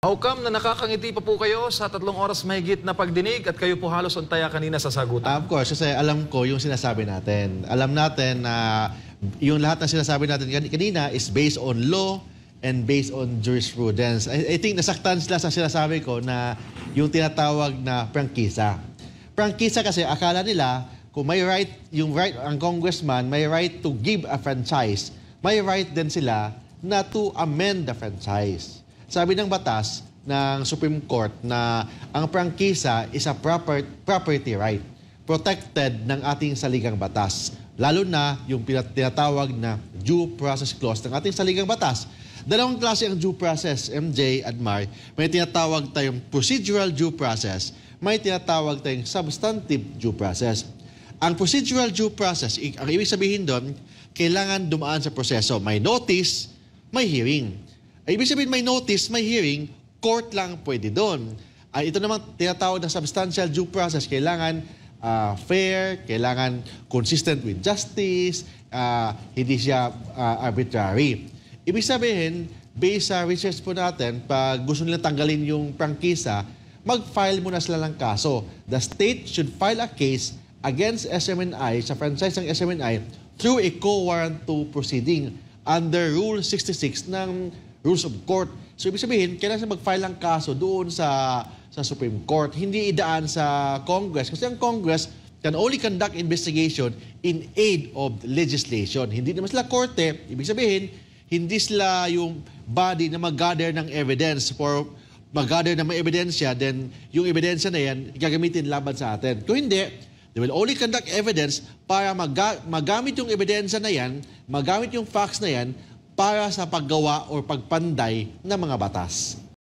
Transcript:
Haukam na nakakangiti pa po kayo sa tatlong oras mahigit na pagdinig at kayo po halos ontaya kanina sa sagutan. Of course, kasi alam ko yung sinasabi natin. Alam natin na yung lahat ng sinasabi natin kanina is based on law and based on jurisprudence. I, I think nasaktan sila sa sinasabi ko na yung tinatawag na prangkisa. Prangkisa kasi akala nila kung may right, yung right ang congressman, may right to give a franchise, may right din sila na to amend the franchise. Sabi ng batas ng Supreme Court na ang prangkisa is a proper, property right protected ng ating saligang batas. Lalo na yung tinatawag na due process clause ng ating saligang batas. Dalawang klase ang due process, MJ at Mar. May tinatawag tayong procedural due process, may tinatawag tayong substantive due process. Ang procedural due process, ang ibig sabihin doon, kailangan dumaan sa proseso. May notice, may hearing. Ibig sabihin may notice, may hearing, court lang pwede doon. Uh, ito namang tinatawag na substantial due process. Kailangan uh, fair, kailangan consistent with justice, uh, hindi siya uh, arbitrary. Ibig sabihin, based sa research po natin, pag gusto nila tanggalin yung prangkisa, mag-file muna sila ng kaso. The state should file a case against SMNI sa franchise ng SMNI through a co-warrant to proceeding under Rule 66 ng rules of court. So, ibig sabihin, kailangan siya mag-file ng kaso doon sa, sa Supreme Court, hindi idaan sa Congress. Kasi ang Congress can only conduct investigation in aid of legislation. Hindi naman sila korte. Ibig sabihin, hindi sila yung body na mag-gather ng evidence for mag-gather ng mga ebidensya, then yung ebidensya na yan, gagamitin laban sa atin. Kung hindi, they will only conduct evidence para mag magamit yung ebidensya na yan, magamit yung facts na yan, para sa paggawa o pagpanday ng mga batas.